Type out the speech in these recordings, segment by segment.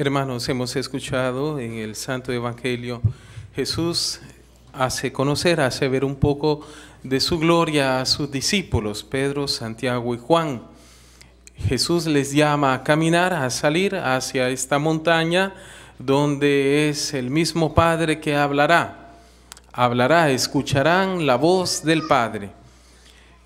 Hermanos, hemos escuchado en el Santo Evangelio, Jesús hace conocer, hace ver un poco de su gloria a sus discípulos, Pedro, Santiago y Juan. Jesús les llama a caminar, a salir hacia esta montaña donde es el mismo Padre que hablará. Hablará, escucharán la voz del Padre.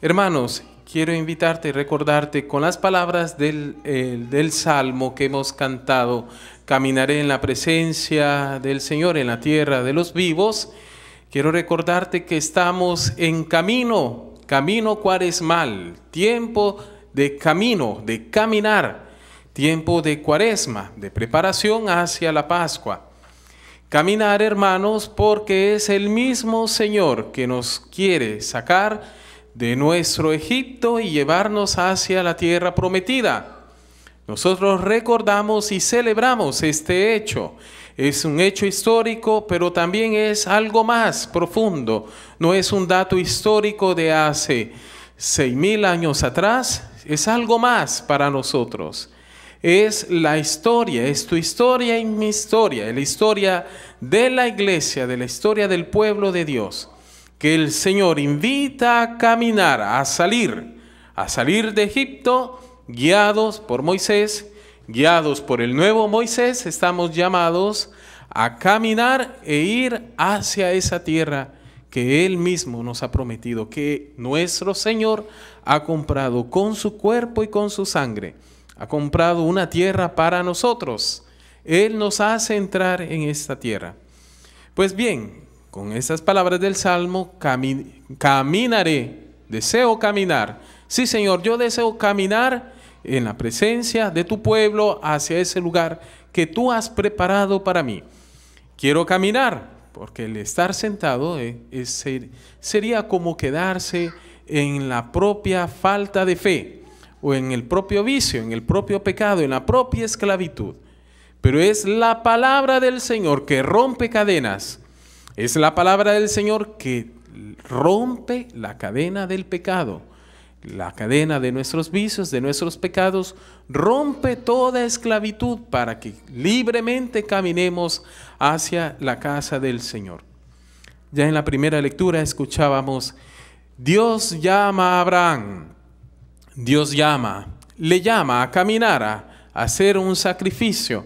Hermanos, quiero invitarte y recordarte con las palabras del, del salmo que hemos cantado, caminaré en la presencia del Señor en la tierra de los vivos. Quiero recordarte que estamos en camino, camino cuaresmal, tiempo de camino, de caminar, tiempo de cuaresma, de preparación hacia la Pascua. Caminar, hermanos, porque es el mismo Señor que nos quiere sacar de nuestro Egipto y llevarnos hacia la tierra prometida. Nosotros recordamos y celebramos este hecho. Es un hecho histórico, pero también es algo más profundo. No es un dato histórico de hace seis mil años atrás, es algo más para nosotros. Es la historia, es tu historia y mi historia, la historia de la iglesia, de la historia del pueblo de Dios que el Señor invita a caminar, a salir, a salir de Egipto, guiados por Moisés, guiados por el nuevo Moisés, estamos llamados a caminar e ir hacia esa tierra que Él mismo nos ha prometido, que nuestro Señor ha comprado con su cuerpo y con su sangre. Ha comprado una tierra para nosotros. Él nos hace entrar en esta tierra. Pues bien, con esas palabras del Salmo, caminaré, deseo caminar. Sí, Señor, yo deseo caminar en la presencia de tu pueblo hacia ese lugar que tú has preparado para mí. Quiero caminar, porque el estar sentado eh, sería como quedarse en la propia falta de fe, o en el propio vicio, en el propio pecado, en la propia esclavitud. Pero es la palabra del Señor que rompe cadenas, es la palabra del Señor que rompe la cadena del pecado, la cadena de nuestros vicios, de nuestros pecados, rompe toda esclavitud para que libremente caminemos hacia la casa del Señor. Ya en la primera lectura escuchábamos, Dios llama a Abraham, Dios llama, le llama a caminar, a hacer un sacrificio,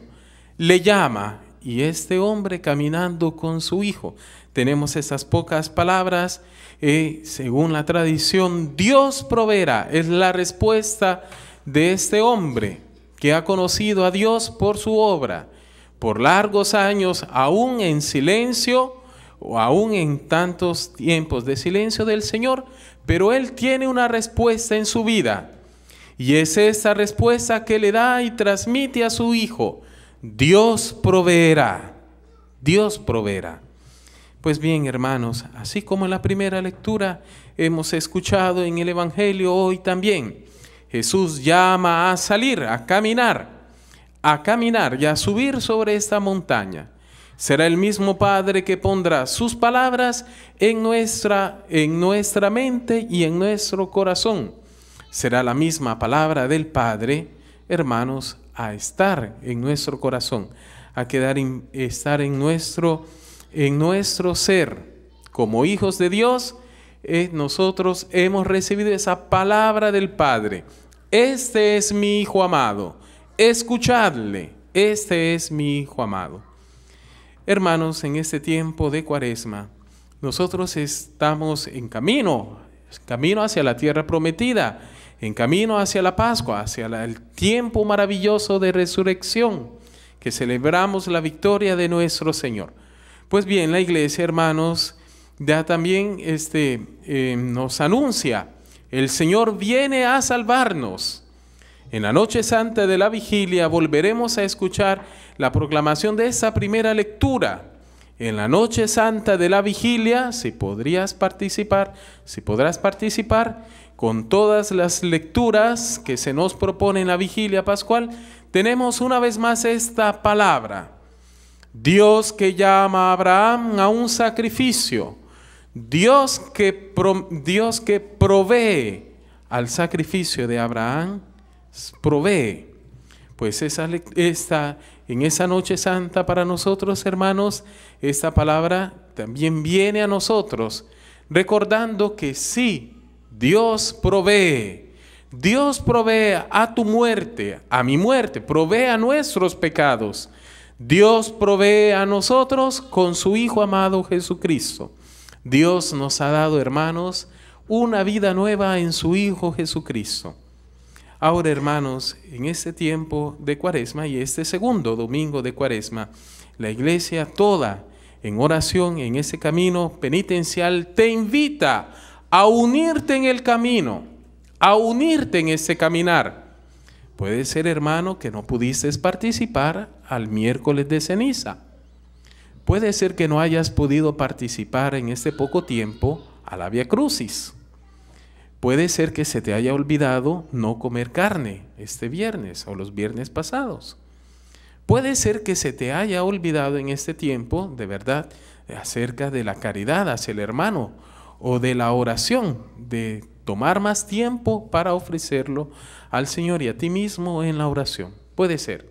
le llama, y este hombre caminando con su hijo. Tenemos esas pocas palabras. Eh, según la tradición, Dios proveerá. Es la respuesta de este hombre que ha conocido a Dios por su obra. Por largos años, aún en silencio, o aún en tantos tiempos de silencio del Señor, pero Él tiene una respuesta en su vida. Y es esa respuesta que le da y transmite a su hijo. Dios proveerá, Dios proveerá. Pues bien, hermanos, así como en la primera lectura hemos escuchado en el Evangelio hoy también, Jesús llama a salir, a caminar, a caminar y a subir sobre esta montaña. Será el mismo Padre que pondrá sus palabras en nuestra, en nuestra mente y en nuestro corazón. Será la misma palabra del Padre, hermanos, a estar en nuestro corazón, a quedar estar en nuestro, en nuestro ser. Como hijos de Dios, eh, nosotros hemos recibido esa palabra del Padre. Este es mi Hijo amado, escuchadle, este es mi Hijo amado. Hermanos, en este tiempo de cuaresma, nosotros estamos en camino, camino hacia la tierra prometida en camino hacia la Pascua, hacia el tiempo maravilloso de resurrección, que celebramos la victoria de nuestro Señor. Pues bien, la iglesia, hermanos, ya también este, eh, nos anuncia, el Señor viene a salvarnos. En la noche santa de la vigilia volveremos a escuchar la proclamación de esa primera lectura. En la noche santa de la vigilia, si podrías participar, si podrás participar, con todas las lecturas que se nos propone en la vigilia pascual, tenemos una vez más esta palabra. Dios que llama a Abraham a un sacrificio. Dios que, Dios que provee al sacrificio de Abraham, provee. Pues esta, en esa noche santa para nosotros, hermanos, esta palabra también viene a nosotros, recordando que sí, Dios provee. Dios provee a tu muerte, a mi muerte, provee a nuestros pecados. Dios provee a nosotros con su Hijo amado Jesucristo. Dios nos ha dado, hermanos, una vida nueva en su Hijo Jesucristo. Ahora, hermanos, en este tiempo de Cuaresma y este segundo domingo de Cuaresma, la iglesia toda en oración, en ese camino penitencial, te invita a unirte en el camino, a unirte en ese caminar. Puede ser, hermano, que no pudiste participar al miércoles de ceniza. Puede ser que no hayas podido participar en este poco tiempo a la Via Crucis. Puede ser que se te haya olvidado no comer carne este viernes o los viernes pasados. Puede ser que se te haya olvidado en este tiempo, de verdad, acerca de la caridad hacia el hermano o de la oración, de tomar más tiempo para ofrecerlo al Señor y a ti mismo en la oración. Puede ser.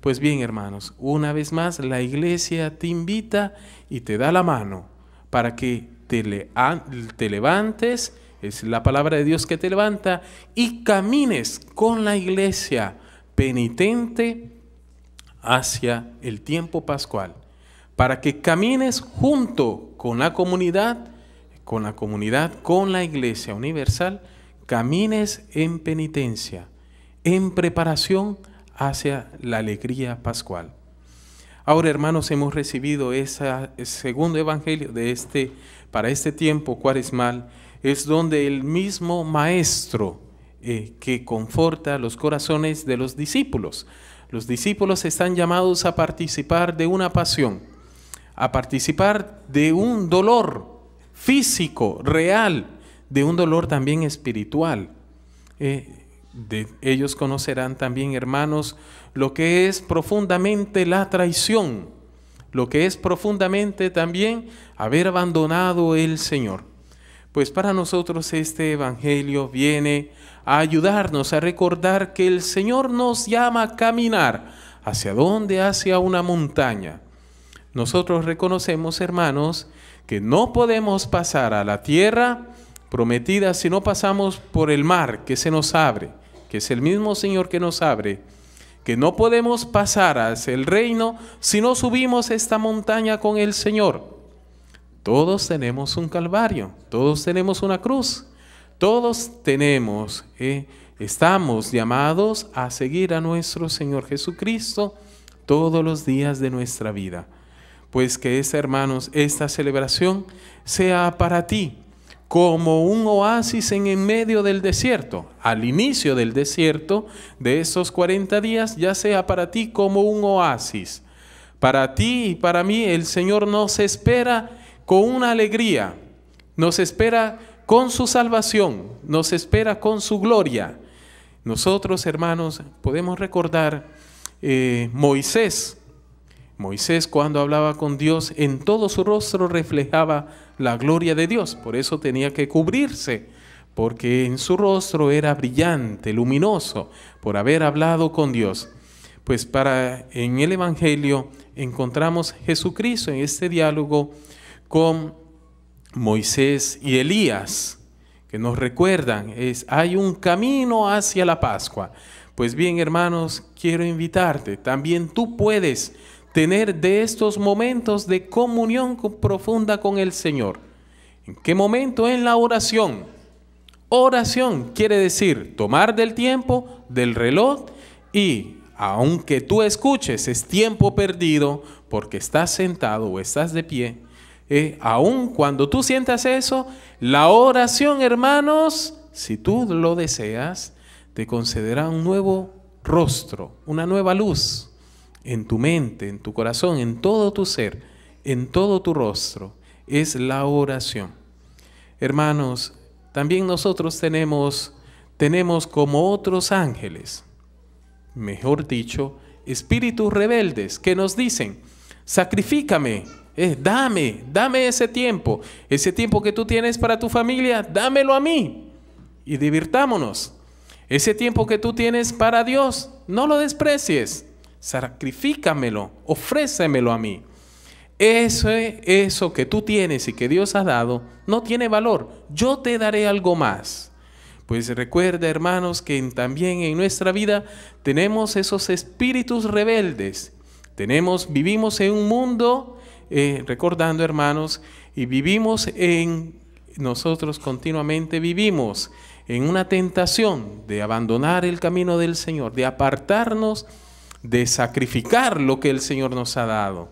Pues bien, hermanos, una vez más la iglesia te invita y te da la mano para que te, le te levantes, es la palabra de Dios que te levanta, y camines con la iglesia penitente hacia el tiempo pascual, para que camines junto con la comunidad con la comunidad, con la Iglesia Universal, camines en penitencia, en preparación hacia la alegría pascual. Ahora, hermanos, hemos recibido ese segundo evangelio de este, para este tiempo cuaresmal, es donde el mismo Maestro eh, que conforta los corazones de los discípulos. Los discípulos están llamados a participar de una pasión, a participar de un dolor físico, real, de un dolor también espiritual. Eh, de ellos conocerán también, hermanos, lo que es profundamente la traición, lo que es profundamente también haber abandonado el Señor. Pues para nosotros este Evangelio viene a ayudarnos a recordar que el Señor nos llama a caminar. ¿Hacia dónde? Hacia una montaña. Nosotros reconocemos, hermanos, que no podemos pasar a la tierra prometida si no pasamos por el mar que se nos abre, que es el mismo Señor que nos abre, que no podemos pasar hacia el reino si no subimos esta montaña con el Señor. Todos tenemos un calvario, todos tenemos una cruz, todos tenemos, eh, estamos llamados a seguir a nuestro Señor Jesucristo todos los días de nuestra vida pues que esta, hermanos, esta celebración sea para ti como un oasis en el medio del desierto, al inicio del desierto de esos 40 días, ya sea para ti como un oasis. Para ti y para mí el Señor nos espera con una alegría, nos espera con su salvación, nos espera con su gloria. Nosotros, hermanos, podemos recordar eh, Moisés, Moisés cuando hablaba con Dios, en todo su rostro reflejaba la gloria de Dios, por eso tenía que cubrirse, porque en su rostro era brillante, luminoso, por haber hablado con Dios. Pues para en el evangelio encontramos Jesucristo en este diálogo con Moisés y Elías, que nos recuerdan, es hay un camino hacia la Pascua. Pues bien, hermanos, quiero invitarte, también tú puedes tener de estos momentos de comunión profunda con el Señor. ¿En qué momento? En la oración. Oración quiere decir tomar del tiempo, del reloj y aunque tú escuches, es tiempo perdido porque estás sentado o estás de pie. Eh, aun cuando tú sientas eso, la oración, hermanos, si tú lo deseas, te concederá un nuevo rostro, una nueva luz, en tu mente, en tu corazón, en todo tu ser, en todo tu rostro, es la oración. Hermanos, también nosotros tenemos, tenemos como otros ángeles, mejor dicho, espíritus rebeldes que nos dicen, sacrifícame, eh, dame, dame ese tiempo, ese tiempo que tú tienes para tu familia, dámelo a mí y divirtámonos. Ese tiempo que tú tienes para Dios, no lo desprecies sacrifícamelo, ofrécemelo a mí. Eso, eso que tú tienes y que Dios ha dado no tiene valor. Yo te daré algo más. Pues recuerda, hermanos, que también en nuestra vida tenemos esos espíritus rebeldes. Tenemos, vivimos en un mundo, eh, recordando, hermanos, y vivimos en, nosotros continuamente vivimos en una tentación de abandonar el camino del Señor, de apartarnos de sacrificar lo que el Señor nos ha dado,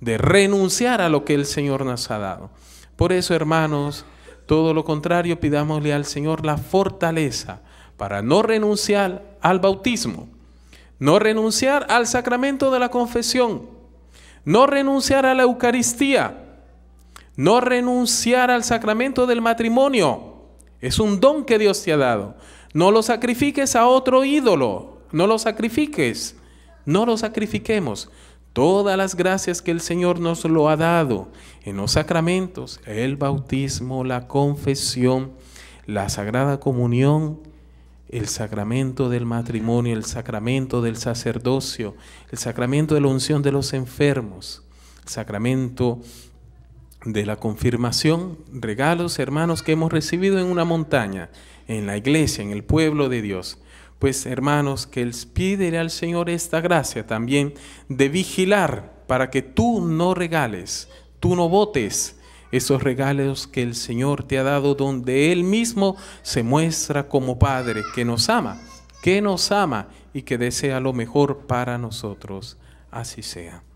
de renunciar a lo que el Señor nos ha dado. Por eso, hermanos, todo lo contrario, pidámosle al Señor la fortaleza para no renunciar al bautismo, no renunciar al sacramento de la confesión, no renunciar a la Eucaristía, no renunciar al sacramento del matrimonio. Es un don que Dios te ha dado. No lo sacrifiques a otro ídolo, no lo sacrifiques no lo sacrifiquemos. Todas las gracias que el Señor nos lo ha dado en los sacramentos, el bautismo, la confesión, la sagrada comunión, el sacramento del matrimonio, el sacramento del sacerdocio, el sacramento de la unción de los enfermos, el sacramento de la confirmación, regalos hermanos que hemos recibido en una montaña, en la iglesia, en el pueblo de Dios. Pues hermanos, que les pídele al Señor esta gracia también de vigilar para que tú no regales, tú no votes esos regalos que el Señor te ha dado donde Él mismo se muestra como Padre que nos ama, que nos ama y que desea lo mejor para nosotros. Así sea.